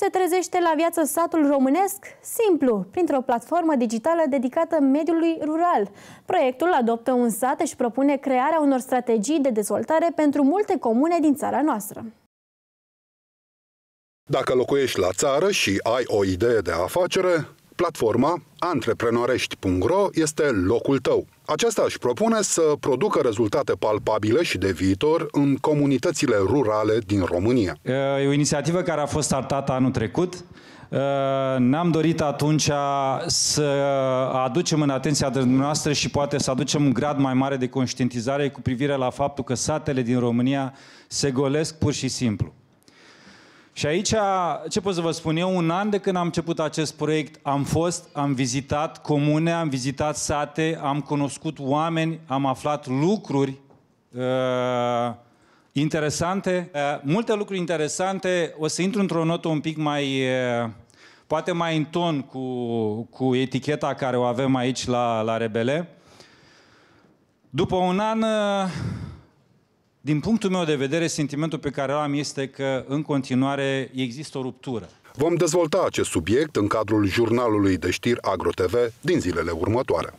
se trezește la viață satul românesc? Simplu, printr-o platformă digitală dedicată mediului rural. Proiectul adoptă un sat și propune crearea unor strategii de dezvoltare pentru multe comune din țara noastră. Dacă locuiești la țară și ai o idee de afacere, Platforma antreprenorești.ro este locul tău. Aceasta își propune să producă rezultate palpabile și de viitor în comunitățile rurale din România. E o inițiativă care a fost startată anul trecut. Ne-am dorit atunci să aducem în atenția dumneavoastră și poate să aducem un grad mai mare de conștientizare cu privire la faptul că satele din România se golesc pur și simplu. Și aici, ce pot să vă spun eu, un an de când am început acest proiect, am fost, am vizitat comune, am vizitat sate, am cunoscut oameni, am aflat lucruri uh, interesante. Uh, multe lucruri interesante, o să intru într-o notă un pic mai, uh, poate mai în ton cu, cu eticheta care o avem aici la, la Rebele. După un an, uh, din punctul meu de vedere, sentimentul pe care îl am este că în continuare există o ruptură. Vom dezvolta acest subiect în cadrul jurnalului de știri AgroTV din zilele următoare.